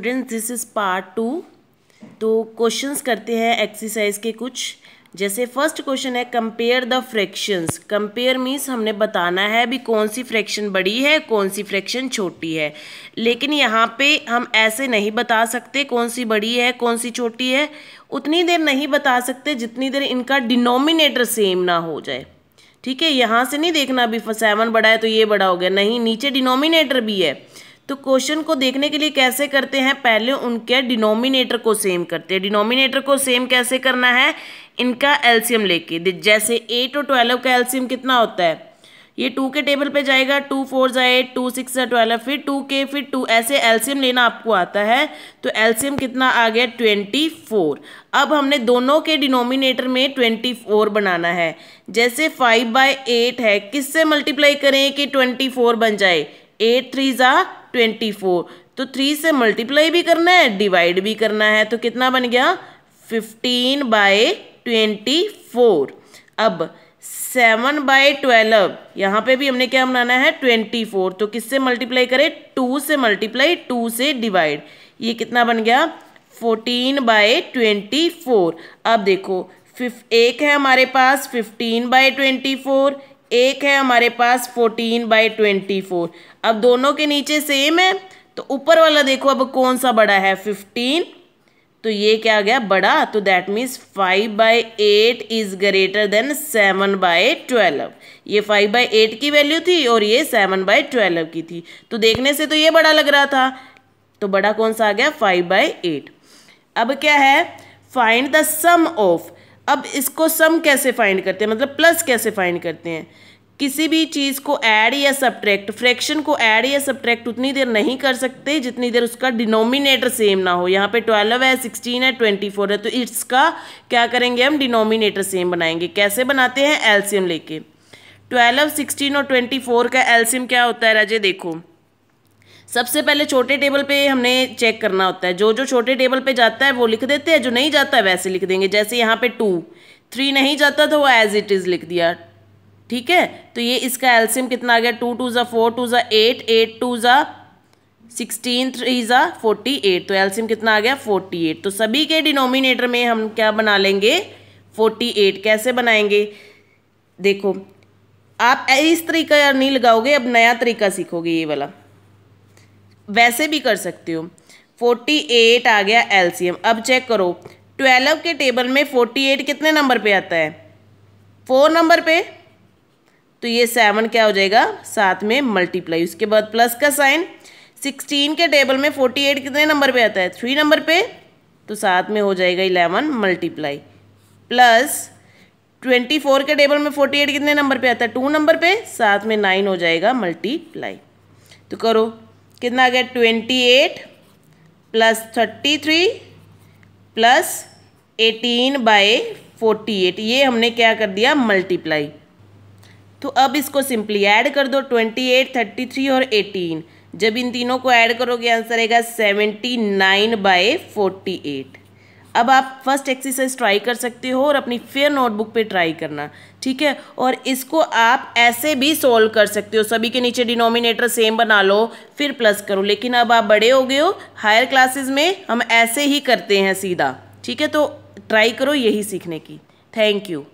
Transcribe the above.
students this is part two तो questions करते हैं एक्सरसाइज के कुछ जैसे फर्स्ट क्वेश्चन है compare the fractions compare means हमने बताना है भी कौन सी फ्रैक्शन बड़ी है कौन सी फ्रैक्शन छोटी है लेकिन यहाँ पे हम ऐसे नहीं बता सकते कौन सी बड़ी है कौन सी छोटी है उतनी देर नहीं बता सकते जितनी देर इनका डिनोमिनेटर सेम ना हो जाए ठीक है यहाँ से नहीं देखना अभी सेवन बड़ा है तो ये बड़ा हो गया नहीं नीचे डिनोमिनेटर भी है तो क्वेश्चन को देखने के लिए कैसे करते हैं पहले उनके डिनोमिनेटर को सेम करते हैं डिनोमिनेटर को सेम कैसे करना है इनका एल्सियम लेके जैसे एट और ट्वेल्व का एल्सियम कितना होता है ये टू के टेबल पे जाएगा टू फोर ज़ा एट टू सिक्स ज़ा ट्वेल्व फिर टू के फिर टू ऐसे एल्सियम लेना आपको आता है तो एल्सियम कितना आ गया ट्वेंटी फोर अब हमने दोनों के डिनोमिनेटर में ट्वेंटी फोर बनाना है जैसे फाइव बाई एट है किससे मल्टीप्लाई करें कि ट्वेंटी फोर बन जाए एट थ्री ज़ा ट्वेंटी फोर तो थ्री से मल्टीप्लाई भी करना है डिवाइड भी करना है तो कितना बन गया फिफ्टीन बाय ट्वेंटी फोर अब सेवन बाय ट्वेल्व यहाँ पे भी हमने क्या बनाना है ट्वेंटी फोर तो किससे मल्टीप्लाई करें टू से मल्टीप्लाई टू से डिवाइड ये कितना बन गया फोर्टीन बाय ट्वेंटी फोर अब देखो फिफ एक है हमारे पास फिफ्टीन बाय ट्वेंटी फोर एक है हमारे पास फोर्टीन बाई ट्वेंटी फोर अब दोनों के नीचे सेम है तो ऊपर वाला देखो अब कौन सा बड़ा है फिफ्टीन तो ये क्या आ गया बड़ा तो that means five by eight is greater than seven by twelve ये फाइव बाई एट की वैल्यू थी और ये सेवन बाय ट्वेल्व की थी तो देखने से तो ये बड़ा लग रहा था तो बड़ा कौन सा आ गया फाइव बाई एट अब क्या है फाइंड द सम ऑफ अब इसको सम कैसे फाइंड करते हैं मतलब प्लस कैसे फाइंड करते हैं किसी भी चीज़ को ऐड या सब्ट्रैक्ट फ्रैक्शन को ऐड या सब्ट्रैक्ट उतनी देर नहीं कर सकते जितनी देर उसका डिनोमिनेटर सेम ना हो यहाँ पे ट्वेल्व है सिक्सटीन है ट्वेंटी फोर है तो इट्स का क्या करेंगे हम डिनोमिनेटर सेम बनाएंगे कैसे बनाते हैं एल्सियम लेके ट्वेल्व सिक्सटीन और ट्वेंटी फोर का एल्सियम क्या होता है राजे देखो सबसे पहले छोटे टेबल पे हमने चेक करना होता है जो जो छोटे टेबल पे जाता है वो लिख देते हैं जो नहीं जाता है वैसे लिख देंगे जैसे यहाँ पे टू थ्री नहीं जाता तो वो एज इट इज़ लिख दिया ठीक है तो ये इसका एल्सियम कितना आ गया टू टू ज़ा फोर टू ज़ा एट एट टू ज़ा सिक्सटीन थ्री ज़ा फोर्टी एट तो एल्सियम कितना आ गया फोर्टी एट तो सभी के डिनोमिनेटर में हम क्या बना लेंगे फोर्टी एट कैसे बनाएंगे देखो आप इस तरीका नहीं लगाओगे अब नया तरीका सीखोगे ये वाला वैसे भी कर सकते हो फोर्टी एट आ गया एल अब चेक करो ट्वेल्व के टेबल में फोर्टी एट कितने नंबर पे आता है फोर नंबर पे तो ये सेवन क्या हो जाएगा साथ में मल्टीप्लाई उसके बाद प्लस का साइन सिक्सटीन के टेबल में फोर्टी एट कितने नंबर पे आता है थ्री नंबर पे तो साथ में हो जाएगा eleven multiply plus twenty four के टेबल में फोर्टी एट कितने नंबर पे आता है टू नंबर पे साथ में नाइन हो जाएगा मल्टीप्लाई तो करो कितना आ गया twenty eight plus thirty three plus eighteen by forty eight ये हमने क्या कर दिया मल्टीप्लाई तो अब इसको सिंपली ऐड कर दो ट्वेंटी एट थर्टी थ्री और एटीन जब इन तीनों को ऐड करोगे आंसर आएगा seventy nine by forty eight अब आप फर्स्ट एक्सरसाइज ट्राई कर सकते हो और अपनी फेयर नोटबुक पे ट्राई करना ठीक है और इसको आप ऐसे भी सोल्व कर सकते हो सभी के नीचे डिनोमिनेटर सेम बना लो फिर प्लस करो लेकिन अब आप बड़े हो गए हो हायर क्लासेस में हम ऐसे ही करते हैं सीधा ठीक है तो ट्राई करो यही सीखने की थैंक यू